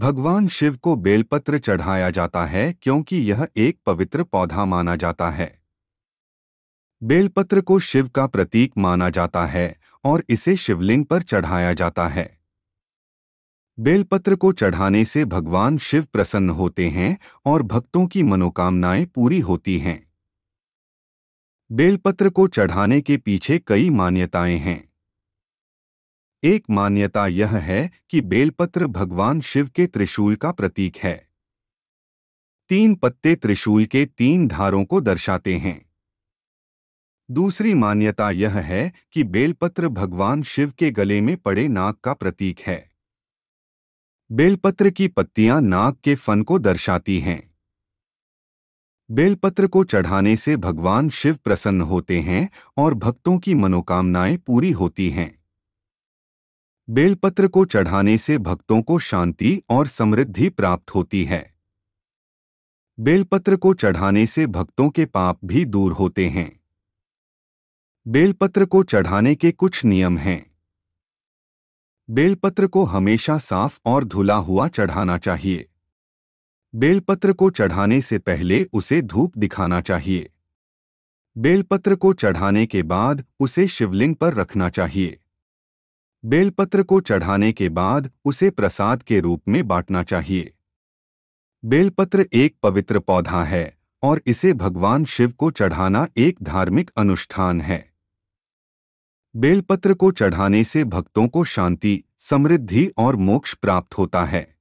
भगवान शिव को बेलपत्र चढ़ाया जाता है क्योंकि यह एक पवित्र पौधा माना जाता है बेलपत्र को शिव का प्रतीक माना जाता है और इसे शिवलिंग पर चढ़ाया जाता है बेलपत्र को चढ़ाने से भगवान शिव प्रसन्न होते हैं और भक्तों की मनोकामनाएं पूरी होती हैं बेलपत्र को चढ़ाने के पीछे कई मान्यताएं हैं एक मान्यता यह है कि बेलपत्र भगवान शिव के त्रिशूल का प्रतीक है तीन पत्ते त्रिशूल के तीन धारों को दर्शाते हैं दूसरी मान्यता यह है कि बेलपत्र भगवान शिव के गले में पड़े नाक का प्रतीक है बेलपत्र की पत्तियां नाक के फन को दर्शाती हैं बेलपत्र को चढ़ाने से भगवान शिव प्रसन्न होते हैं और भक्तों की मनोकामनाएं पूरी होती हैं बेलपत्र को चढ़ाने से भक्तों को शांति और समृद्धि प्राप्त होती है बेलपत्र को चढ़ाने से भक्तों के पाप भी दूर होते हैं बेलपत्र को चढ़ाने के कुछ नियम हैं बेलपत्र को हमेशा साफ और धुला हुआ चढ़ाना चाहिए बेलपत्र को चढ़ाने से पहले उसे धूप दिखाना चाहिए बेलपत्र को चढ़ाने के बाद उसे शिवलिंग पर रखना चाहिए बेलपत्र को चढ़ाने के बाद उसे प्रसाद के रूप में बांटना चाहिए बेलपत्र एक पवित्र पौधा है और इसे भगवान शिव को चढ़ाना एक धार्मिक अनुष्ठान है बेलपत्र को चढ़ाने से भक्तों को शांति समृद्धि और मोक्ष प्राप्त होता है